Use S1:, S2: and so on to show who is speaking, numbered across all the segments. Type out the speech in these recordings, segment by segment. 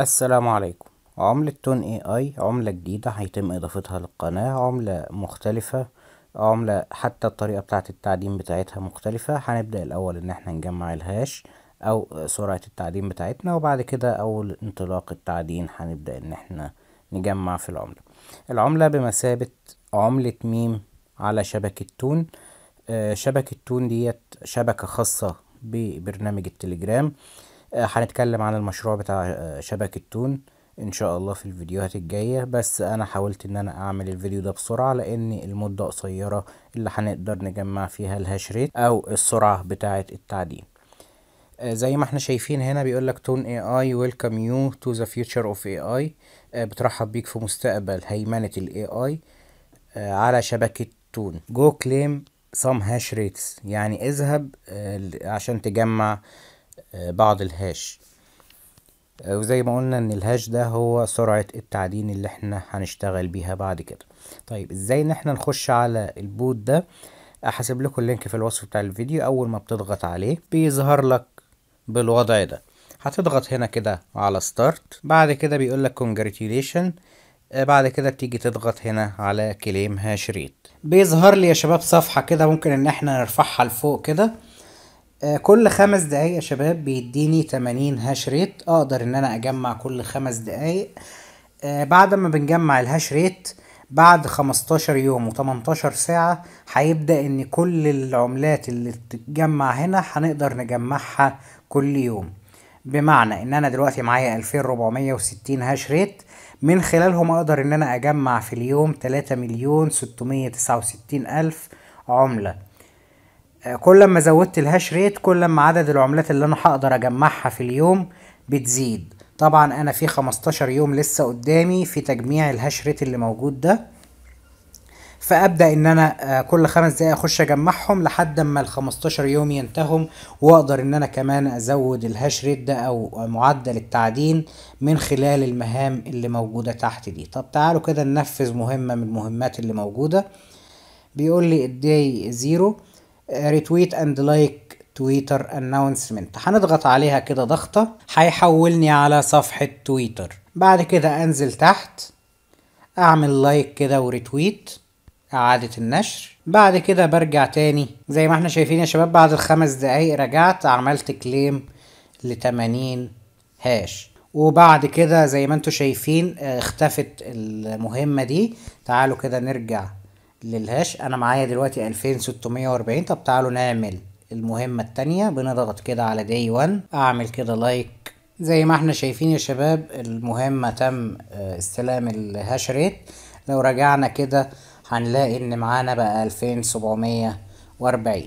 S1: السلام عليكم عملة تون اي اي عملة جديدة هيتم اضافتها للقناة عملة مختلفة عملة حتى الطريقة بتاعة التعدين بتاعتها مختلفة هنبدأ الاول ان احنا نجمع الهاش او سرعة التعدين بتاعتنا وبعد كده اول انطلاق التعدين هنبدأ ان احنا نجمع في العملة العملة بمثابة عملة ميم على شبكة تون آه، شبكة تون ديت شبكة خاصة ببرنامج التليجرام آه، هنتكلم عن المشروع بتاع آه، شبكة تون ان شاء الله في الفيديوهات الجاية بس انا حاولت ان انا اعمل الفيديو ده بسرعة لان المدة قصيرة اللي هنقدر نجمع فيها الهاش ريت او السرعة بتاعة التعدين آه، زي ما احنا شايفين هنا بيقولك تون اي اي ويلكم يو تو ذا فيوتشر اوف اي اي بترحب بيك في مستقبل هيمنة الاي اي على شبكة تون جو كليم سام هاش ريتس يعني اذهب عشان تجمع بعض الهاش آه، وزي ما قلنا ان الهاش ده هو سرعة التعدين اللي احنا هنشتغل بيها بعد كده طيب ازاي ان احنا نخش على البوت ده احاسب لكم اللينك في الوصف بتاع الفيديو اول ما بتضغط عليه بيظهر لك بالوضع ده هتضغط هنا كده على ستارت بعد كده بيقول لك congratulation آه، بعد كده بتيجي تضغط هنا على كليم هاش ريت بيظهر لي يا شباب صفحة كده ممكن ان احنا نرفعها لفوق كده آه، كل خمس دقايق يا شباب بيديني 80 هاش ريت اقدر ان انا اجمع كل خمس دقايق آه، بعد ما بنجمع الهاش ريت بعد 15 يوم و18 ساعة هيبدأ ان كل العملات اللي بتتجمع هنا هنقدر نجمعها كل يوم بمعنى ان انا دلوقتي معايا 2460 هاش ريت من خلالهم اقدر ان انا اجمع في اليوم 3 مليون 669 الف عمله آه، كل ما زودت الهاش ريت كل ما عدد العملات اللي انا هقدر اجمعها في اليوم بتزيد طبعا انا في 15 يوم لسه قدامي في تجميع الهاش ريت اللي موجود ده فابدا ان انا آه، كل خمس دقايق اخش اجمعهم لحد اما ال 15 يوم ينتهوا واقدر ان انا كمان ازود الهاش ريت ده او معدل التعدين من خلال المهام اللي موجوده تحت دي طب تعالوا كده ننفذ مهمه من المهمات اللي موجوده بيقول لي الداي زيرو ريتويت اند لايك تويتر اناونسمنت هنضغط عليها كده ضغطه هيحولني على صفحه تويتر بعد كده انزل تحت اعمل لايك كده وريتويت اعاده النشر بعد كده برجع تاني زي ما احنا شايفين يا شباب بعد الخمس دقايق رجعت عملت كليم لتمانين هاش وبعد كده زي ما انتوا شايفين آه، اختفت المهمة دي تعالوا كده نرجع للهاش انا معايا دلوقتي 2640 طب تعالوا نعمل المهمة التانية بنضغط كده على داي 1 اعمل كده لايك زي ما احنا شايفين يا شباب المهمة تم آه، استلام الهاش ريت لو رجعنا كده هنلاقي ان معانا بقى 2740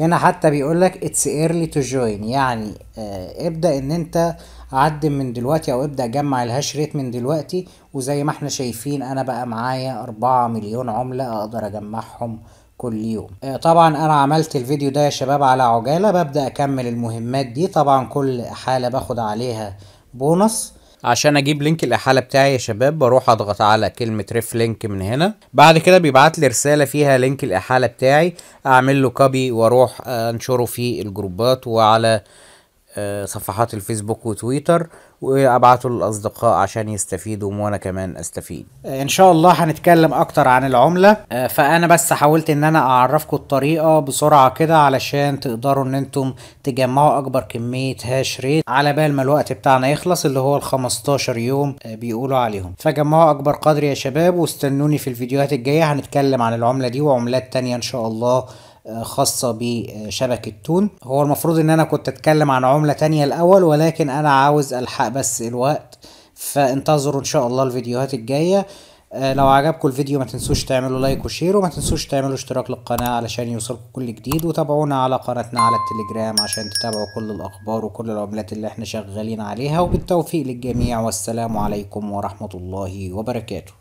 S1: هنا حتى بيقولك اتس ايرلي تو جوين يعني آه ابدا ان انت عدم من دلوقتي او ابدا جمع الهاش ريت من دلوقتي وزي ما احنا شايفين انا بقى معايا 4 مليون عملة اقدر اجمعهم كل يوم آه، طبعا انا عملت الفيديو ده يا شباب على عجالة ببدأ اكمل المهمات دي طبعا كل حالة باخد عليها بونص عشان اجيب لينك الاحاله بتاعي يا شباب بروح اضغط على كلمه ريف لينك من هنا بعد كده بيبعت لي رساله فيها لينك الاحاله بتاعي اعمل له كوبي واروح آه، انشره في الجروبات وعلى آه، صفحات الفيسبوك وتويتر وابعته للاصدقاء عشان يستفيدوا وانا كمان استفيد آه، ان شاء الله هنتكلم اكتر عن العملة آه، فانا بس حاولت ان انا اعرفكم الطريقة بسرعة كده علشان تقدروا ان انتم تجمعوا اكبر كمية هاش ريت على بال ما الوقت بتاعنا يخلص اللي هو ال 15 يوم بيقولوا عليهم فجمعوا اكبر قدر يا شباب واستنوني في الفيديوهات الجاية هنتكلم عن العملة دي وعملات تانية ان شاء الله خاصة بشبكة تون هو المفروض ان انا كنت اتكلم عن عملة تانية الاول ولكن انا عاوز الحق بس الوقت فانتظروا ان شاء الله الفيديوهات الجاية آه، لو عجبكم الفيديو ما تنسوش تعملوا لايك وشير وما تنسوش تعملوا اشتراك للقناة علشان يوصلكم كل جديد وتابعونا على قناتنا على التليجرام عشان تتابعوا كل الأخبار وكل العملات اللي احنا شغالين عليها وبالتوفيق للجميع والسلام عليكم ورحمة الله وبركاته